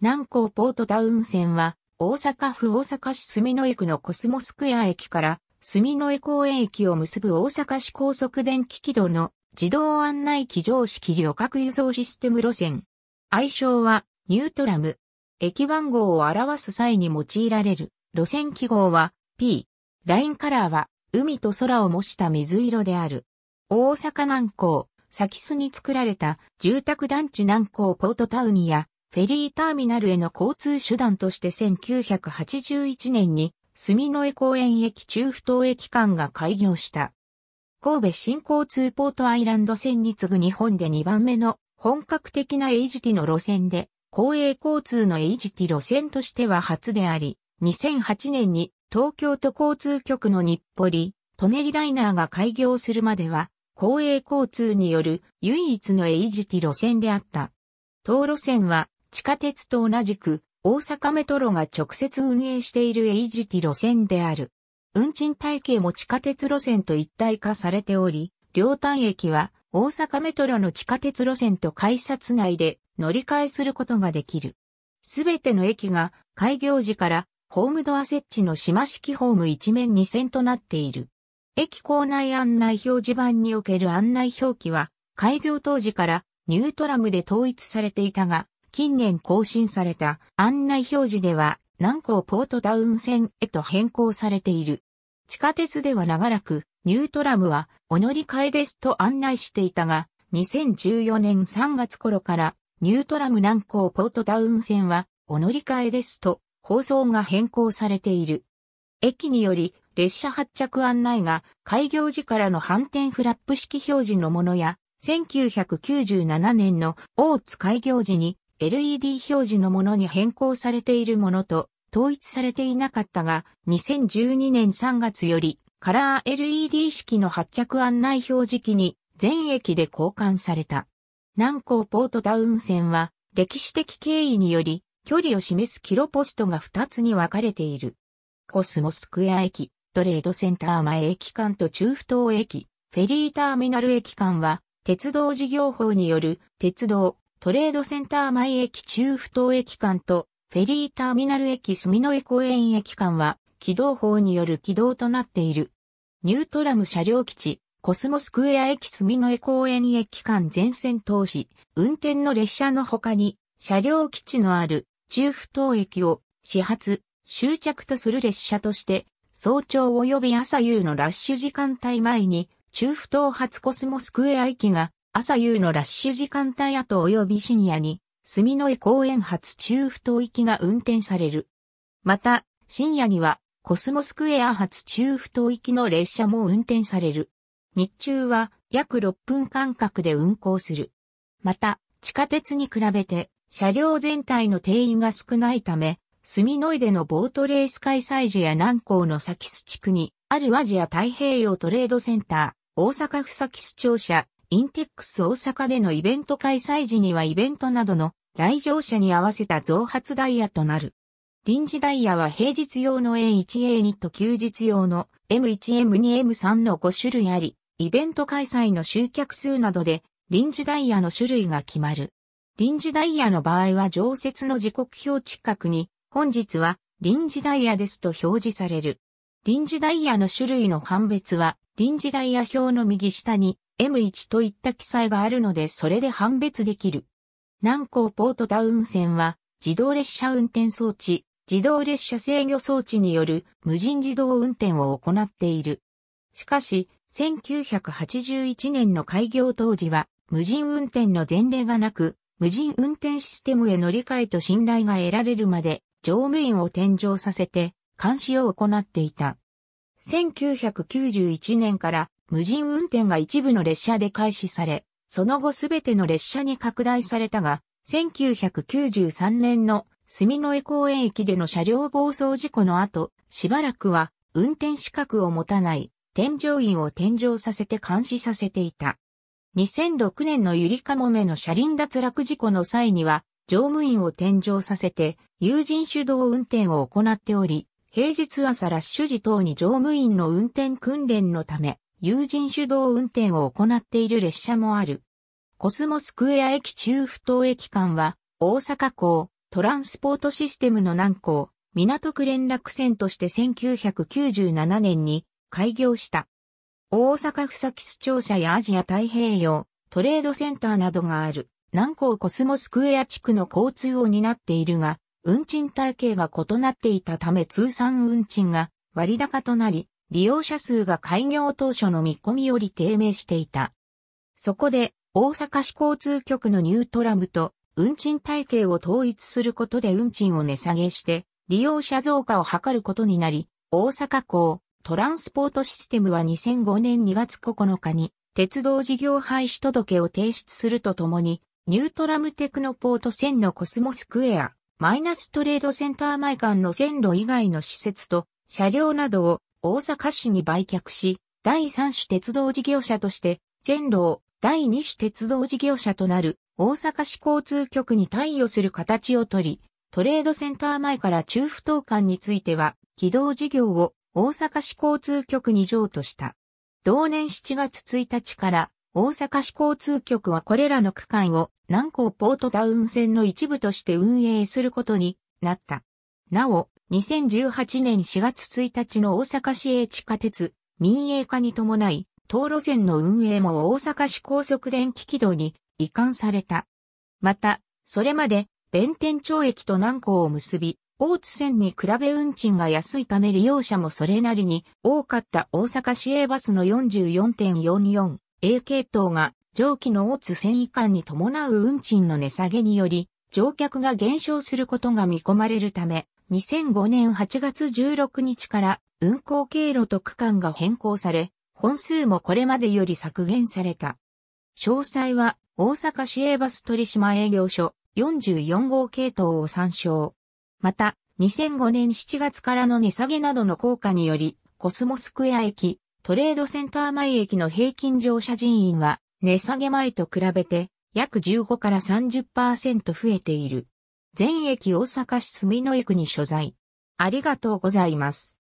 南港ポートタウン線は、大阪府大阪市住之江区のコスモスクエア駅から、住之江公園駅を結ぶ大阪市高速電気軌道の自動案内機常式旅客輸送システム路線。愛称はニュートラム。駅番号を表す際に用いられる路線記号は P。ラインカラーは海と空を模した水色である。大阪南港、先須に作られた住宅団地南港ポートタウンやフェリーターミナルへの交通手段として1981年に、住之江公園駅中不等駅間が開業した。神戸新交通ポートアイランド線に次ぐ日本で2番目の本格的なエイジティの路線で、公営交通のエイジティ路線としては初であり、2008年に東京都交通局の日暮里、舎人ライナーが開業するまでは、公営交通による唯一のエイジティ路線であった。当路線は地下鉄と同じく、大阪メトロが直接運営しているエイジティ路線である。運賃体系も地下鉄路線と一体化されており、両端駅は大阪メトロの地下鉄路線と改札内で乗り換えすることができる。すべての駅が開業時からホームドア設置の島式ホーム一面二線となっている。駅構内案内表示板における案内表記は開業当時からニュートラムで統一されていたが、近年更新された案内表示では南港ポートタウン線へと変更されている。地下鉄では長らくニュートラムはお乗り換えですと案内していたが、2014年3月頃からニュートラム南港ポートタウン線はお乗り換えですと放送が変更されている。駅により列車発着案内が開業時からの反転フラップ式表示のものや1997年の大津開業時に LED 表示のものに変更されているものと統一されていなかったが、2012年3月よりカラー LED 式の発着案内表示機に全駅で交換された。南港ポートタウン線は歴史的経緯により距離を示すキロポストが2つに分かれている。コスモスクエア駅、トレードセンター前駅間と中府島駅、フェリーターミナル駅間は鉄道事業法による鉄道トレードセンター前駅中不等駅間とフェリーターミナル駅住之江公園駅間は軌道法による軌道となっている。ニュートラム車両基地、コスモスクエア駅住之江公園駅間全線通し、運転の列車の他に車両基地のある中不等駅を始発、終着とする列車として早朝及び朝夕のラッシュ時間帯前に中不等発コスモスクエア駅が朝夕のラッシュ時間帯後及びシニアに、住之江公園発中不等行きが運転される。また、深夜には、コスモスクエア発中不等行きの列車も運転される。日中は約6分間隔で運行する。また、地下鉄に比べて、車両全体の定員が少ないため、住之江でのボートレース開催時や南港のサキス地区に、あるアジア太平洋トレードセンター、大阪府サキス庁舎、インテックス大阪でのイベント開催時にはイベントなどの来場者に合わせた増発ダイヤとなる。臨時ダイヤは平日用の A1A2 と休日用の M1M2M3 の5種類あり、イベント開催の集客数などで臨時ダイヤの種類が決まる。臨時ダイヤの場合は常設の時刻表近くに本日は臨時ダイヤですと表示される。臨時ダイヤの種類の判別は臨時ダイヤ表の右下に M1 といった記載があるのでそれで判別できる。南港ポートタウン線は自動列車運転装置、自動列車制御装置による無人自動運転を行っている。しかし、1981年の開業当時は無人運転の前例がなく、無人運転システムへの理解と信頼が得られるまで乗務員を転乗させて監視を行っていた。1991年から無人運転が一部の列車で開始され、その後すべての列車に拡大されたが、1993年の住之江公園駅での車両暴走事故の後、しばらくは運転資格を持たない天井員を天井させて監視させていた。2006年のゆりかもめの車輪脱落事故の際には、乗務員を天井させて、友人主導運転を行っており、平日朝ラッシュ時等に乗務員の運転訓練のため、友人主導運転を行っている列車もある。コスモスクエア駅中不等駅間は、大阪港、トランスポートシステムの南港、港区連絡線として1997年に開業した。大阪府崎市庁舎やアジア太平洋、トレードセンターなどがある、南港コスモスクエア地区の交通を担っているが、運賃体系が異なっていたため通算運賃が割高となり、利用者数が開業当初の見込みより低迷していた。そこで、大阪市交通局のニュートラムと運賃体系を統一することで運賃を値下げして、利用者増加を図ることになり、大阪港トランスポートシステムは2005年2月9日に鉄道事業廃止届を提出するとともに、ニュートラムテクノポート線のコスモスクエア、マイナストレードセンター前間の線路以外の施設と車両などを大阪市に売却し、第3種鉄道事業者として、全労、第2種鉄道事業者となる大阪市交通局に対応する形をとり、トレードセンター前から中府等間については、軌道事業を大阪市交通局に譲渡した。同年7月1日から、大阪市交通局はこれらの区間を南港ポートタウン線の一部として運営することになった。なお、2018年4月1日の大阪市営地下鉄民営化に伴い、道路線の運営も大阪市高速電気軌道に移管された。また、それまで弁天町駅と南港を結び、大津線に比べ運賃が安いため利用者もそれなりに多かった大阪市営バスの 44.44A 系統が上記の大津線移管に伴う運賃の値下げにより乗客が減少することが見込まれるため2005年8月16日から運行経路と区間が変更され、本数もこれまでより削減された。詳細は大阪市営バス取締営業所44号系統を参照。また、2005年7月からの値下げなどの効果により、コスモスクエア駅、トレードセンター前駅の平均乗車人員は、値下げ前と比べて、約15から30%増えている。全駅大阪市住之江区に所在。ありがとうございます。